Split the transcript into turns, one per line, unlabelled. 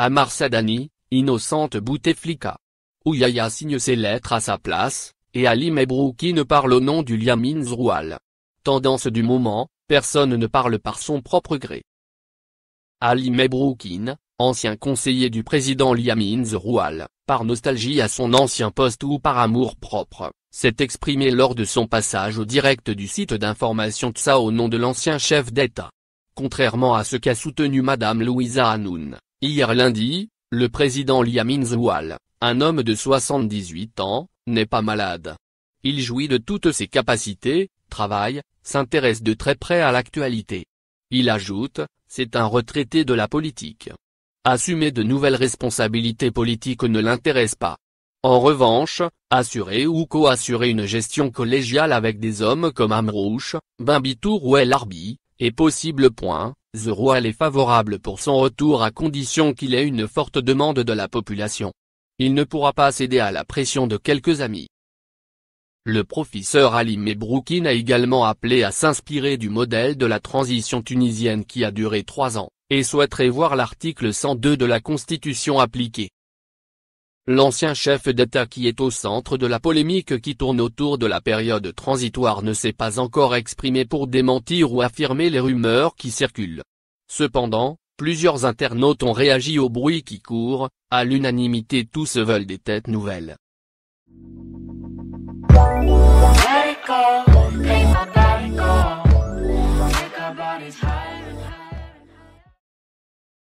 Amar Sadani, innocente Bouteflika. Ouyaya signe ses lettres à sa place, et Ali Mebroukine parle au nom du Liamine Zroual. Tendance du moment, personne ne parle par son propre gré. Ali Mebroukine, ancien conseiller du président Liamin Zroual, par nostalgie à son ancien poste ou par amour propre, s'est exprimé lors de son passage au direct du site d'information TSA au nom de l'ancien chef d'État. Contrairement à ce qu'a soutenu Madame Louisa Hanoun, Hier lundi, le président Liamin Zoual, un homme de 78 ans, n'est pas malade. Il jouit de toutes ses capacités, travaille, s'intéresse de très près à l'actualité. Il ajoute, c'est un retraité de la politique. Assumer de nouvelles responsabilités politiques ne l'intéresse pas. En revanche, assurer ou co-assurer une gestion collégiale avec des hommes comme Amrouche, Bimbitour ou El Arbi, est possible. Point. The Royal est favorable pour son retour à condition qu'il ait une forte demande de la population. Il ne pourra pas céder à la pression de quelques amis. Le professeur Ali Mebroukine a également appelé à s'inspirer du modèle de la transition tunisienne qui a duré trois ans, et souhaiterait voir l'article 102 de la Constitution appliqué. L'ancien chef d'État qui est au centre de la polémique qui tourne autour de la période transitoire ne s'est pas encore exprimé pour démentir ou affirmer les rumeurs qui circulent. Cependant, plusieurs internautes ont réagi au bruit qui court, à l'unanimité tous veulent des têtes nouvelles.